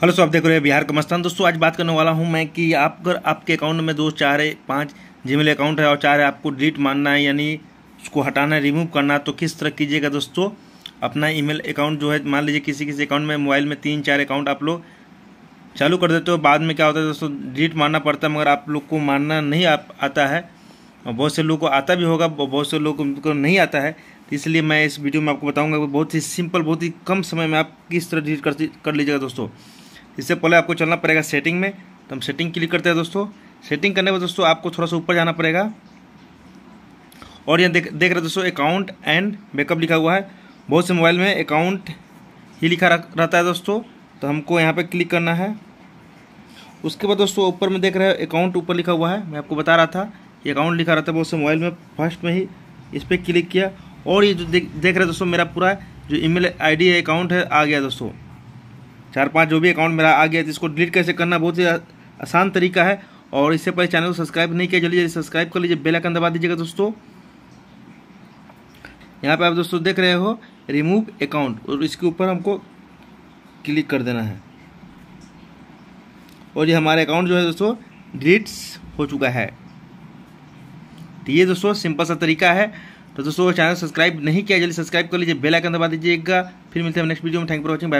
hello सो आप देख रहे हैं बिहार का मस्तान दोस्तों आज बात करने वाला हूं मैं कि आप अगर आपके अकाउंट में दो चार पाँच जीमेल अकाउंट है और चार है आपको डिलीट मानना है यानी उसको हटाना है रिमूव करना है तो किस तरह कीजिएगा दोस्तों अपना ईमेल अकाउंट जो है मान लीजिए किसी किसी अकाउंट में मोबाइल में तीन चार अकाउंट आप लोग चालू कर देते हो बाद में क्या होता है दोस्तों डिलीट मारना पड़ता है मगर आप लोग को मानना नहीं आप आता है और बहुत से लोग को आता भी होगा बहुत से लोग को नहीं आता है तो इसलिए मैं इस वीडियो में आपको बताऊँगा बहुत ही सिंपल बहुत ही कम समय में आप किस तरह डिलीट कर लीजिएगा दोस्तों इससे पहले आपको चलना पड़ेगा सेटिंग में तो हम सेटिंग क्लिक करते हैं दोस्तों सेटिंग करने में दोस्तों आपको थोड़ा सा ऊपर जाना पड़ेगा और यहाँ देख देख रहे दोस्तों अकाउंट एंड बैकअप लिखा हुआ है बहुत से मोबाइल में अकाउंट ही लिखा रहता है दोस्तों तो हमको यहाँ पर क्लिक करना है उसके बाद दोस्तों ऊपर में देख रहे हैं अकाउंट ऊपर लिखा हुआ है मैं आपको बता रहा था ये अकाउंट लिखा रहता है बहुत से मोबाइल में फर्स्ट में ही इस पर क्लिक किया और ये जो देख देख रहे दोस्तों मेरा पूरा जो ईमेल आईडी है अकाउंट है आ गया दोस्तों चार पाँच जो भी अकाउंट मेरा आ गया तो इसको डिलीट कैसे करना बहुत ही आसान तरीका है और इससे पहले चैनल को सब्सक्राइब नहीं किया जल्दी जल्दी सब्सक्राइब कर लीजिए बेलाइकन दबा दीजिएगा दोस्तों यहाँ पर आप दोस्तों देख रहे हो रिमूव अकाउंट और इसके ऊपर हमको क्लिक कर देना है और ये हमारे अकाउंट जो है दोस्तों डिलीट्स हो चुका है तो ये दोस्तों सिंपल सा तरीका है तो दोस्तों चैनल सब्सक्राइब नहीं किया जल्दी सब्सक्राइब कर लीजिए बेल आइकन दबा दीजिएगा फिर मिलते हैं नेक्स्ट वीडियो में थैंक फॉर वॉचिंग बाय